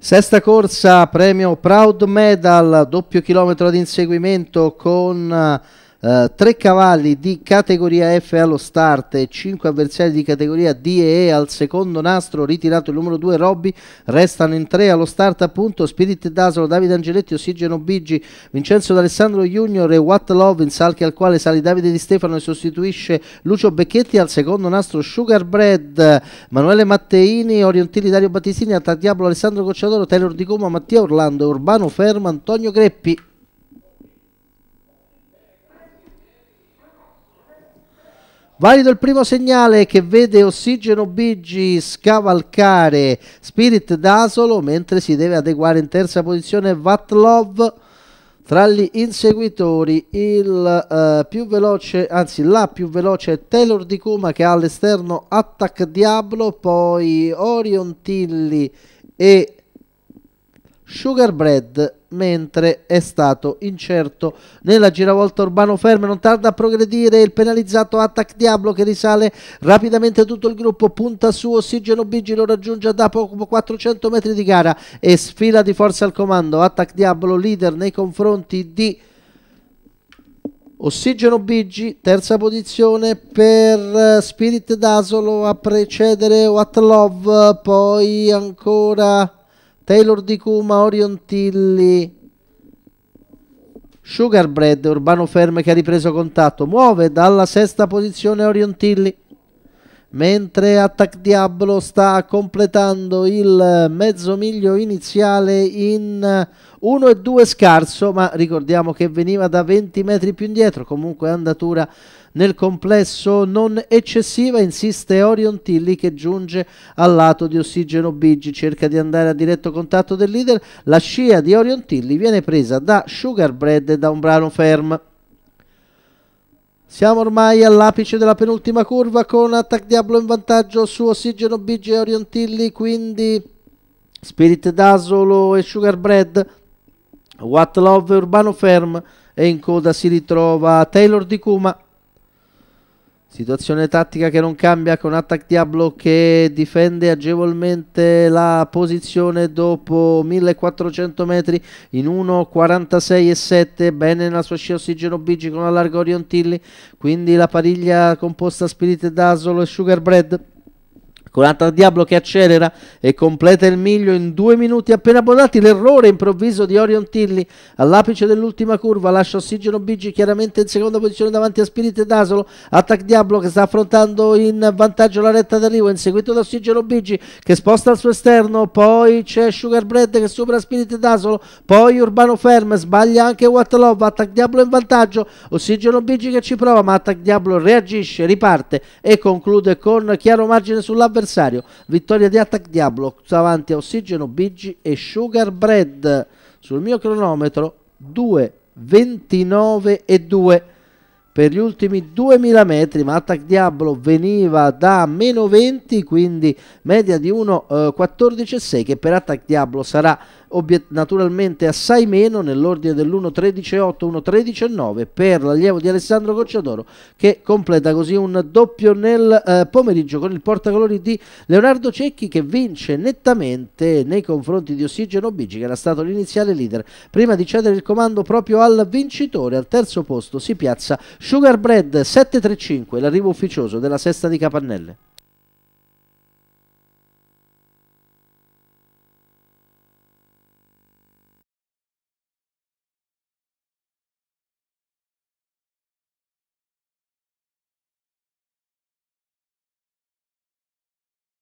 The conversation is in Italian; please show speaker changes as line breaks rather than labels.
Sesta corsa, premio Proud Medal, doppio chilometro di inseguimento con Uh, eh, 3 cavalli di categoria F allo start e 5 avversari di categoria D e E al secondo nastro ritirato il numero 2 Robby restano in 3 allo start appunto Spirit Dasolo, Davide Angeletti, Ossigeno Biggi Vincenzo D'Alessandro Junior e What Love in salche al quale sali Davide Di Stefano e sostituisce Lucio Becchetti al secondo nastro Sugar Bread Manuele Matteini, Orientini Dario Battistini Atta Diablo Alessandro Cocciadoro, Taylor Di Goma Mattia Orlando, Urbano Ferma Antonio Greppi Valido il primo segnale che vede Ossigeno Biggi scavalcare Spirit d'Asolo mentre si deve adeguare in terza posizione Vatlov. Tra gli inseguitori il, uh, più veloce, anzi la più veloce è Taylor di Kuma che ha all'esterno Attack Diablo, poi Orion Tilli e Sugar Bread mentre è stato incerto nella giravolta Urbano Ferme non tarda a progredire il penalizzato Attack Diablo che risale rapidamente tutto il gruppo punta su Ossigeno Bigi lo raggiunge da poco 400 metri di gara e sfila di forza al comando Attack Diablo leader nei confronti di Ossigeno Bigi, terza posizione per eh, Spirit Dasolo a precedere What Love, poi ancora Taylor Di Kuma, Orion Tilly, Sugarbread, Urbano Ferme che ha ripreso contatto, muove dalla sesta posizione Orion Tilly, mentre Attack Diablo sta completando il mezzo miglio iniziale in 1 e 2 scarso, ma ricordiamo che veniva da 20 metri più indietro, comunque andatura nel complesso non eccessiva insiste Orion Tilly che giunge al lato di ossigeno Biggi, cerca di andare a diretto contatto del leader, la scia di Orion Tilly viene presa da Sugar Bread e da un brano ferm. Siamo ormai all'apice della penultima curva con Attack Diablo in vantaggio su Ossigeno Biggi e Orion Tilly, quindi Spirit Dasolo e Sugar Bread, What Love e Urbano Ferm e in coda si ritrova Taylor di Kuma. Situazione tattica che non cambia con Attack Diablo che difende agevolmente la posizione dopo 1400 metri in 1.46,7. Bene nella sua scia ossigeno Bigi con allargo Orion Tilly. Quindi la pariglia composta Spirit Dazzle e Sugar Bread con al Diablo che accelera e completa il miglio in due minuti appena abbonati. L'errore improvviso di Orion Tilly all'apice dell'ultima curva lascia ossigeno Biggi chiaramente in seconda posizione davanti a Spirit e Dasolo. Attack Diablo che sta affrontando in vantaggio la retta d'arrivo, inseguito da ossigeno Biggi che sposta al suo esterno. Poi c'è Sugar Bread che supera Spirit e Dasolo. Poi Urbano Ferm sbaglia anche What Love. Attack Diablo in vantaggio. Ossigeno Biggi che ci prova, ma Attack Diablo reagisce, riparte e conclude con chiaro margine sull'avversario avversario. Vittoria di Attack Diablo davanti a Ossigeno Biggi e Sugar Bread. Sul mio cronometro 2, 29 e 2 per gli ultimi 2000 metri, ma Attack Diablo veniva da meno 20, quindi media di 1,14,6 eh, che per Attack Diablo sarà naturalmente assai meno nell'ordine dell'1.13.8, 1.13.9 per l'allievo di Alessandro Cocciadoro che completa così un doppio nel eh, pomeriggio con il portacolori di Leonardo Cecchi che vince nettamente nei confronti di Ossigeno Bigi che era stato l'iniziale leader prima di cedere il comando proprio al vincitore al terzo posto si piazza Sugar Bread 735 l'arrivo ufficioso della sesta di Capannelle